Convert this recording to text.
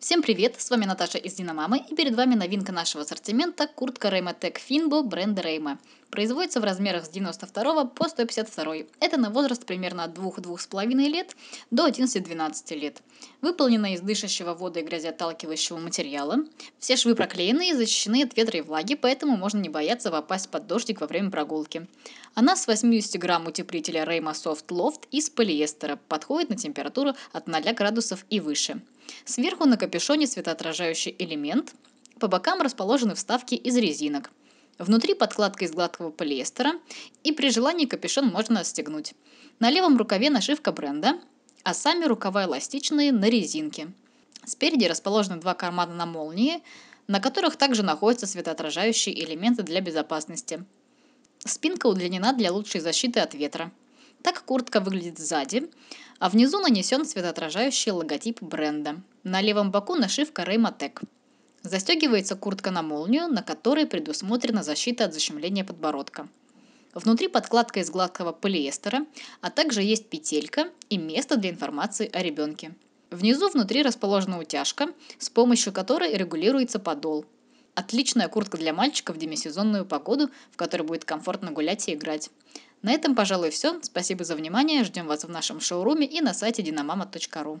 Всем привет, с вами Наташа из Диномамы и перед вами новинка нашего ассортимента – куртка Рейма Тек Финбо бренда Рейма. Производится в размерах с 92 по 152. Это на возраст примерно от 2-2,5 лет до 11-12 лет. Выполнена из дышащего вода и грязеотталкивающего материала. Все швы проклеены и защищены от ветра и влаги, поэтому можно не бояться попасть под дождик во время прогулки. Она с 80 грамм утеплителя Рейма Soft Loft из полиэстера, подходит на температуру от 0 градусов и выше. Сверху на капюшоне светоотражающий элемент, по бокам расположены вставки из резинок. Внутри подкладка из гладкого полиэстера, и при желании капюшон можно отстегнуть. На левом рукаве нашивка бренда, а сами рукава эластичные на резинке. Спереди расположены два кармана на молнии, на которых также находятся светоотражающие элементы для безопасности. Спинка удлинена для лучшей защиты от ветра. Так куртка выглядит сзади, а внизу нанесен светоотражающий логотип бренда. На левом боку нашивка Raymatec. Застегивается куртка на молнию, на которой предусмотрена защита от защемления подбородка. Внутри подкладка из гладкого полиэстера, а также есть петелька и место для информации о ребенке. Внизу внутри расположена утяжка, с помощью которой регулируется подол. Отличная куртка для мальчика в демисезонную погоду, в которой будет комфортно гулять и играть. На этом, пожалуй, все. Спасибо за внимание. Ждем вас в нашем шоуруме и на сайте dinamama.ru.